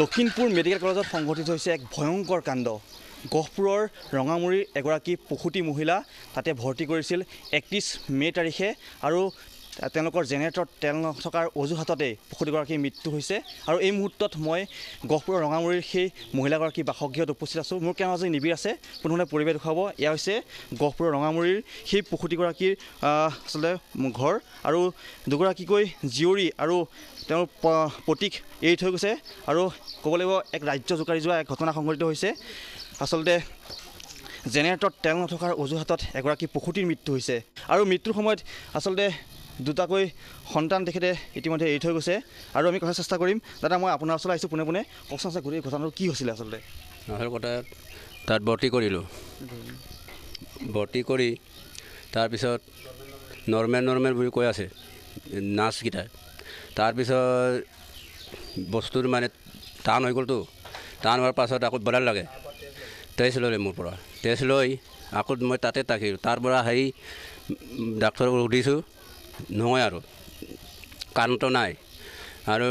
Lakhimpur medical কলেজত সংঘটিত হৈছে এক ভয়ংকৰ কাণ্ড গহপুৰৰ ৰঙামুৰিৰ এগৰাকী প্ৰসূতি মহিলা তাতে ভৰ্তি কৰিছিল একত্ৰিছ মে' তাৰিখে আৰু তেওঁলোকৰ জেনেৰেটৰ তেল নথকাৰ অজুহাততে পুখুৰীগৰাকীৰ মৃত্যু হৈছে আৰু এই মুহূৰ্তত মই গহপুৰৰ ৰঙামুৰিৰ সেই মহিলাগৰাকীৰ বাসগৃহত উপস্থিত আছোঁ মোৰ কেমেৰাজি নিবিড় আছে কোনো পোনপধানে পৰিৱেশ দেখুৱাব এয়া হৈছে গহপুৰৰ ৰঙামুৰিৰ সেই পুখুৰীগৰাকীৰ আচলতে ঘৰ আৰু দুগৰাকীকৈ জীয়ৰী আৰু তেওঁৰ প্ৰতীক এৰি থৈ গৈছে আৰু ক'ব লাগিব এক ৰাজ্য জোকাৰি যোৱা এক ঘটনা সংঘটিত হৈছে আচলতে জেনেৰেটৰত তেল নথকাৰ অজুহাতত এগৰাকী পশুটিৰ মৃত্যু হৈছে আৰু মৃত্যুৰ সময়ত আচলতে দুটাকৈ সন্তান তেখেতে ইতিমধ্যে এৰি থৈ গৈছে আৰু আমি কথা চেষ্টা কৰিম দাদা মই আপোনাৰ ওচৰলৈ আহিছোঁ পোনে পোনে কওকচোন আছে গোটেই ঘটনাটো কি হৈছিলে আচলতে তাত ভৰ্তি কৰিলোঁ ভৰ্তি কৰি তাৰপিছত নৰ্মেল নৰ্মেল বুলি কৈ আছে নাৰ্ছকেইটাই তাৰপিছত বস্তুটো মানে টান হৈ গ'লতো টান হোৱাৰ পাছত আকৌ বলাৰ লাগে তেজ ল'লে মোৰ পৰা তেজ লৈ আকৌ মই তাতে থাকিলোঁ তাৰপৰা হেৰি ডাক্তৰক সুধিছোঁ নহয় আৰু কাৰণটো নাই আৰু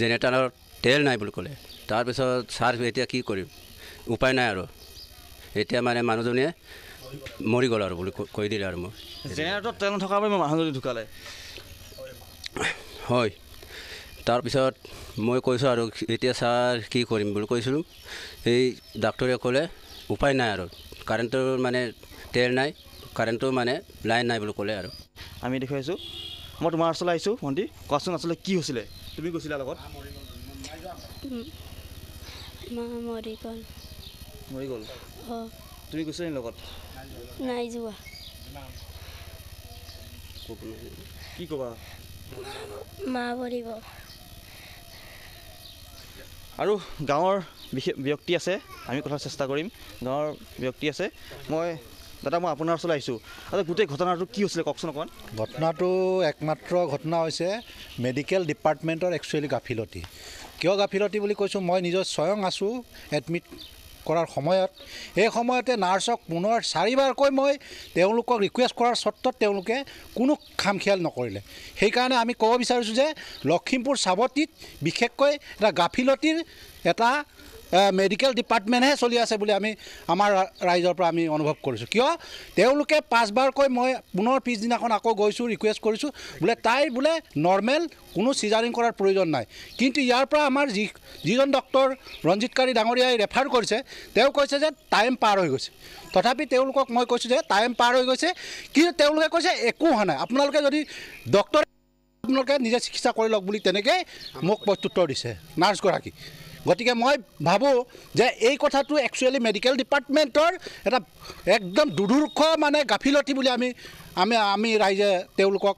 জেনেৰেটাৰৰ তেল নাই বুলি ক'লে তাৰপিছত ছাৰ এতিয়া কি কৰিম উপায় নাই আৰু এতিয়া মানে মানুহজনীয়ে মৰি গ'ল আৰু বুলি কৈ দিলে আৰু মই জেনেৰেটৰ তেল নথকাৰ মই মানুহজনী ঢুকালে হয় তাৰপিছত মই কৈছোঁ আৰু এতিয়া ছাৰ কি কৰিম বুলি কৈছিলোঁ এই ডাক্তৰে ক'লে উপায় নাই আৰু কাৰেণ্টৰ মানে তেল নাই কাৰেণ্টটো মানে লাইন নাই বুলি ক'লে আৰু আমি দেখুৱাইছোঁ মই তোমাৰ ওচৰলৈ আহিছোঁ ভণ্টি কোৱাচোন আচলতে কি হৈছিলে তুমি গৈছিলা লগত লগত নাই যোৱা কি ক'বা মা মৰিব আৰু গাঁৱৰ বিশেষ ব্যক্তি আছে আমি কথা চেষ্টা কৰিম গাঁৱৰ ব্যক্তি আছে মই দাদা মই আপোনাৰ ওচৰলৈ আহিছোঁ দাদা গোটেই ঘটনাটো কি হৈছিলে কওকচোন অকণমান ঘটনাটো একমাত্ৰ ঘটনা হৈছে মেডিকেল ডিপাৰ্টমেণ্টৰ একচুৱেলি গাফিলতি কিয় গাফিলতি বুলি কৈছোঁ মই নিজৰ স্বয়ং আছোঁ এডমিট কৰাৰ সময়ত সেই সময়তে নাৰ্ছক পুনৰ চাৰিবাৰকৈ মই তেওঁলোকক ৰিকুৱেষ্ট কৰাৰ স্বত্বত তেওঁলোকে কোনো খাম খিয়াল নকৰিলে সেইকাৰণে আমি ক'ব বিচাৰিছোঁ যে লখিমপুৰ চাবতীত বিশেষকৈ এটা গাফিলতিৰ এটা মেডিকেল ডিপাৰ্টমেণ্টহে চলি আছে বুলি আমি আমাৰ ৰাইজৰ পৰা আমি অনুভৱ কৰিছোঁ কিয় তেওঁলোকে পাঁচবাৰকৈ মই পুনৰ পিছদিনাখন আকৌ গৈছোঁ ৰিকুৱেষ্ট কৰিছোঁ বোলে তাই বোলে নৰ্মেল কোনো চিজাৰিং কৰাৰ প্ৰয়োজন নাই কিন্তু ইয়াৰ পৰা আমাৰ যি যিজন ডক্তৰ ৰঞ্জিতকাৰী ডাঙৰীয়াই ৰেফাৰ কৰিছে তেওঁ কৈছে যে টাইম পাৰ হৈ গৈছে তথাপি তেওঁলোকক মই কৈছোঁ যে টাইম পাৰ হৈ গৈছে কিন্তু তেওঁলোকে কৈছে একো হোৱা নাই আপোনালোকে যদি ডক্টৰে আপোনালোকে নিজে চিকিৎসা কৰি লওক বুলি তেনেকৈ মোক প্ৰত্যুত্তৰ দিছে নাৰ্ছগৰাকী গতিকে মই ভাবোঁ যে এই কথাটো একচুৱেলি মেডিকেল ডিপাৰ্টমেণ্টৰ এটা একদম দুৰ্ঘ মানে গাফিলতি বুলি আমি আমি আমি ৰাইজে তেওঁলোকক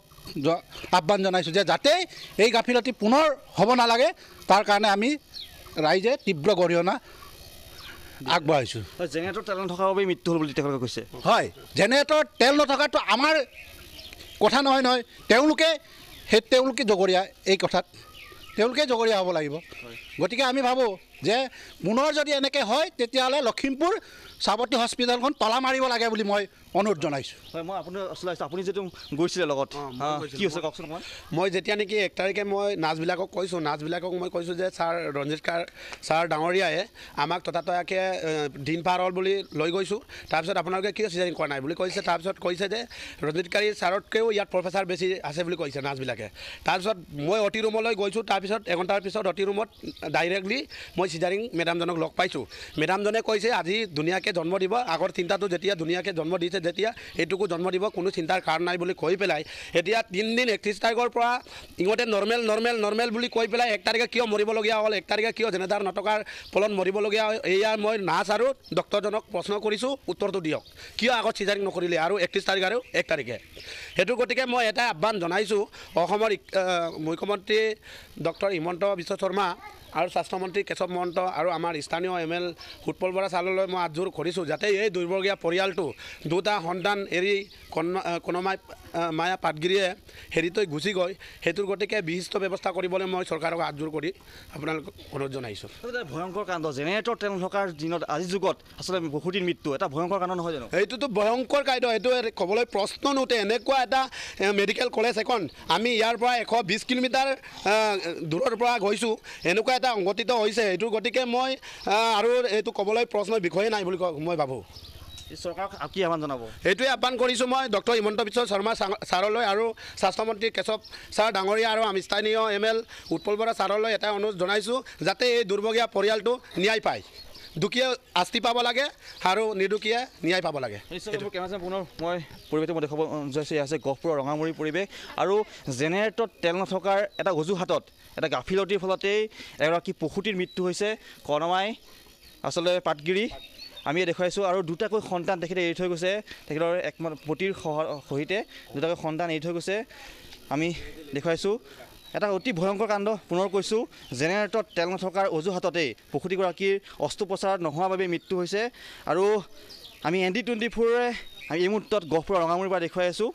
আহ্বান জনাইছোঁ যে যাতে এই গাফিলতি পুনৰ হ'ব নালাগে তাৰ কাৰণে আমি ৰাইজে তীব্ৰ গৰিহণা আগবঢ়াইছোঁ জেনেৰেটৰ তেল নথকাৰ বাবে মৃত্যু হ'ল বুলি তেওঁলোকে কৈছে হয় জেনেৰেটৰ তেল নথকাটো আমাৰ কথা নহয় নহয় তেওঁলোকে সেই তেওঁলোকে জগৰীয়া এই কথাত তেওঁলোকে জগৰীয়া হ'ব লাগিব গতিকে আমি ভাবোঁ যে পুনৰ যদি এনেকৈ হয় তেতিয়াহ'লে লখিমপুৰ চাবতী হস্পিটেলখন তলা মাৰিব লাগে বুলি মই অনুৰোধ জনাইছোঁ হয় মই আপুনি চলাইছোঁ আপুনি যিটো গৈছিলে লগত কি হৈছে কওকচোন মই যেতিয়া নেকি এক তাৰিখে মই নাৰ্ছবিলাকক কৈছোঁ নাৰ্ছবিলাকক মই কৈছোঁ যে ছাৰ ৰঞ্জিত কাৰ ছাৰ ডাঙৰীয়াই আমাক ততাতয়াকৈ দিন পাৰ হ'ল বুলি লৈ গৈছোঁ তাৰপিছত আপোনালোকে কিয় চিজাৰিং কৰা নাই বুলি কৈছে তাৰপিছত কৈছে যে ৰঞ্জিতকাৰী ছাৰতকৈও ইয়াত প্ৰফেচাৰ বেছি আছে বুলি কৈছে নাৰ্ছবিলাকে তাৰপিছত মই অতি ৰুমলৈ গৈছোঁ তাৰপিছত এঘণ্টাৰ পিছত অতি ৰুমত ডাইৰেক্টলি মই মই চিজাৰিং মেডামজনক লগ পাইছোঁ মেডামজনে কৈছে আজি ধুনীয়াকৈ জন্ম দিব আগৰ চিন্তাটো যেতিয়া ধুনীয়াকৈ জন্ম দিছে যেতিয়া সেইটোকো জন্ম দিব কোনো চিন্তাৰ কাৰণ নাই বুলি কৈ পেলাই এতিয়া তিনিদিন একত্ৰিছ তাৰিখৰ পৰা ইহঁতে নৰ্মেল নৰ্মেল নৰ্মেল বুলি কৈ পেলাই এক তাৰিখে কিয় মৰিবলগীয়া হ'ল এক তাৰিখে কিয় যেনেদাৰ নটকাৰ ফলত মৰিবলগীয়া হয় এয়া মই নাৰ্ছ আৰু ডক্টৰজনক প্ৰশ্ন কৰিছোঁ উত্তৰটো দিয়ক কিয় আগত চিজাৰিং নকৰিলে আৰু একত্ৰিছ তাৰিখ আৰু এক তাৰিখে সেইটো গতিকে মই এটাই আহ্বান জনাইছোঁ অসমৰ মুখ্যমন্ত্ৰী ডক্টৰ হিমন্ত বিশ্ব শৰ্মা আৰু স্বাস্থ্যমন্ত্ৰী কেশৱ মহন্ত আৰু আমাৰ স্থানীয় এম এল উৎপল বৰা চাললৈ মই আতজোৰ কৰিছোঁ যাতে এই দুৰ্বৰ্গীয়া পৰিয়ালটো দুটা সন্তান এৰি কন কোনোমাই মায়া পাটগিৰিয়ে হেৰিতৈ গুচি গৈ সেইটোৰ গতিকে বিশিষ্ট ব্যৱস্থা কৰিবলৈ মই চৰকাৰক আজোৰ কৰি আপোনালোকক অনুৰোধ জনাইছোঁ ভয়ংকৰ কাণ্ড জেনেৰেটৰ তেল থকাৰ দিনত আজিৰ যুগত আচলতে বহুদিন মৃত্যু এটা ভয়ংকৰ কাণ্ড নহয় জানো এইটোতো ভয়ংকৰ কাণ্ড এইটো ক'বলৈ প্ৰশ্ন নুঠে এনেকুৱা এটা মেডিকেল কলেজ এখন আমি ইয়াৰ পৰা এশ বিছ কিলোমিটাৰ দূৰৰ পৰা গৈছোঁ এনেকুৱা এটা সংঘটিত হৈছে এইটো গতিকে মই আৰু এইটো ক'বলৈ প্ৰশ্ন বিষয়ে নাই বুলি মই ভাবোঁ চৰকাৰক কি আহ্বান জনাব সেইটোৱে আহ্বান কৰিছোঁ মই ডক্টৰ হিমন্ত বিশ্ব শৰ্মা ছাৰলৈ আৰু স্বাস্থ্যমন্ত্ৰী কেশৱ ছাৰ ডাঙৰীয়া আৰু আমি স্থানীয় এম এল উৎপল বৰা ছাৰলৈ এটা অনুৰোধ জনাইছোঁ যাতে এই দুৰ্ভগীয়া পৰিয়ালটো ন্যায় পায় দুখীয়া আস্তি পাব লাগে আৰু নিদুখীয়া ন্যায় পাব লাগে কেমেৰাজন পুনৰ মই পৰিৱেশটো মই দেখাব যে আছে গহপুৰৰ ৰঙামুৰি পৰিৱেশ আৰু জেনেৰেটত তেল নথকাৰ এটা অজুহাতত এটা গাফিলতিৰ ফলতেই এগৰাকী প্ৰসূতিৰ মৃত্যু হৈছে কৰ্ণমাই আচলতে পাটগিৰি আমি দেখুৱাইছোঁ আৰু দুটাকৈ সন্তান তেখেতে এৰি থৈ গৈছে তেখেতৰ একমত পতিৰ সহ সহিতে দুটাকৈ সন্তান এৰি থৈ গৈছে আমি দেখুৱাইছোঁ এটা অতি ভয়ংকৰ কাণ্ড পুনৰ কৈছোঁ জেনেৰেটৰত তেল নথকাৰ অজুহাততেই প্ৰসূতিগৰাকীৰ অস্ত্ৰোপচাৰ নোহোৱাৰ বাবে মৃত্যু হৈছে আৰু আমি এন ডি টুৱেণ্টি ফ'ৰে আমি এই মুহূৰ্তত গহপুৰৰ ৰঙামুৰিৰ পৰা দেখুৱাই আছোঁ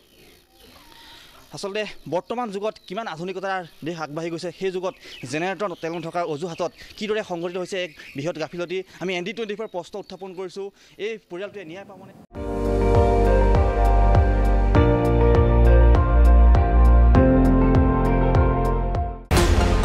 আচলতে বৰ্তমান যুগত কিমান আধুনিকতাৰ দেশ আগবাঢ়ি গৈছে সেই যুগত জেনেৰেটৰ তেল নথকাৰ অজুহাতত কিদৰে সংঘটিত হৈছে এক বৃহৎ গাফিলতি আমি এন ডি টুৱেণ্টি ফ'ৰ প্ৰশ্ন উত্থাপন কৰিছোঁ এই পৰিয়ালটোৱে ন্যায় পাবনে